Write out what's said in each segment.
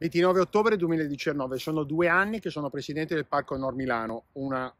29 ottobre 2019, sono due anni che sono presidente del Parco Nord Milano, una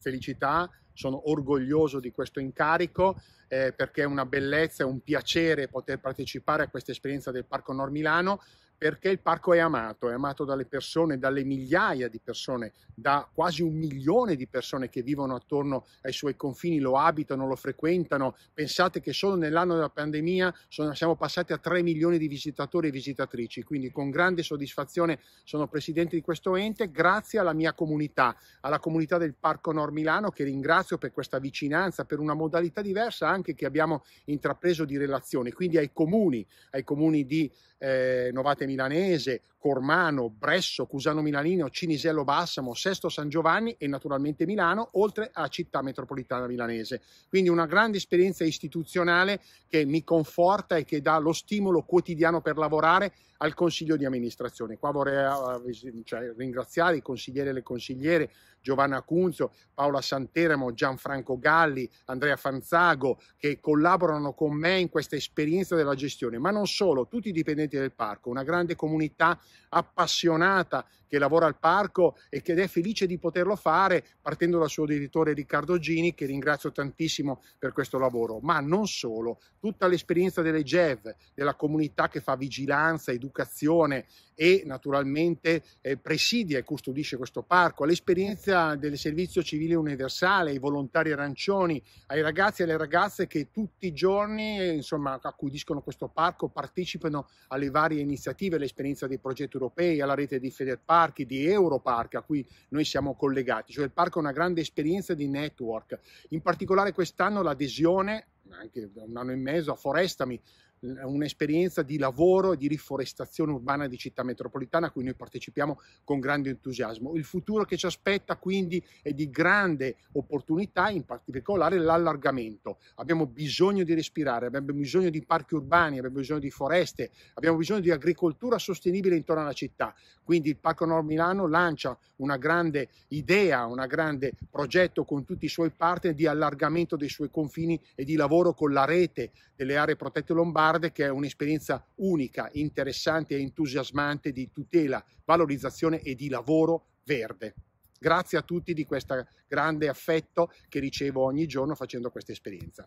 felicità, sono orgoglioso di questo incarico eh, perché è una bellezza, è un piacere poter partecipare a questa esperienza del Parco Nord Milano perché il parco è amato, è amato dalle persone, dalle migliaia di persone, da quasi un milione di persone che vivono attorno ai suoi confini, lo abitano, lo frequentano. Pensate che solo nell'anno della pandemia sono, siamo passati a 3 milioni di visitatori e visitatrici, quindi con grande soddisfazione sono presidente di questo ente, grazie alla mia comunità, alla comunità del Parco Nord Milano che ringrazio per questa vicinanza, per una modalità diversa anche che abbiamo intrapreso di relazione, quindi ai comuni, ai comuni di eh, Novate Milanese, Cormano, Bresso, Cusano Milanino, Cinisello Bassamo, Sesto San Giovanni e naturalmente Milano, oltre a città metropolitana milanese. Quindi una grande esperienza istituzionale che mi conforta e che dà lo stimolo quotidiano per lavorare al Consiglio di amministrazione. Qua vorrei ah, ah, cioè, ringraziare i consiglieri e le consigliere Giovanna Cunzio, Paola Santeramo, Gianfranco Galli, Andrea Fanzago che collaborano con me in questa esperienza della gestione, ma non solo, tutti i dipendenti del parco, una grande grande comunità appassionata che lavora al parco e che è felice di poterlo fare, partendo dal suo direttore Riccardo Gini, che ringrazio tantissimo per questo lavoro, ma non solo, tutta l'esperienza delle GEV, della comunità che fa vigilanza, educazione, e naturalmente eh, presidia e custodisce questo parco, all'esperienza del servizio civile universale, ai volontari arancioni, ai ragazzi e alle ragazze che tutti i giorni eh, insomma, accudiscono questo parco, partecipano alle varie iniziative, all'esperienza dei progetti europei, alla rete di Federparchi, di Europark a cui noi siamo collegati. Cioè il parco è una grande esperienza di network. In particolare quest'anno l'adesione anche un anno e mezzo a Forestami, un'esperienza di lavoro e di riforestazione urbana di città metropolitana a cui noi partecipiamo con grande entusiasmo. Il futuro che ci aspetta quindi è di grande opportunità, in particolare l'allargamento. Abbiamo bisogno di respirare, abbiamo bisogno di parchi urbani, abbiamo bisogno di foreste, abbiamo bisogno di agricoltura sostenibile intorno alla città. Quindi il Parco Nord Milano lancia una grande idea, un grande progetto con tutti i suoi partner di allargamento dei suoi confini e di lavoro con la rete delle aree protette lombarde Hard che è un'esperienza unica, interessante e entusiasmante di tutela, valorizzazione e di lavoro verde. Grazie a tutti di questo grande affetto che ricevo ogni giorno facendo questa esperienza.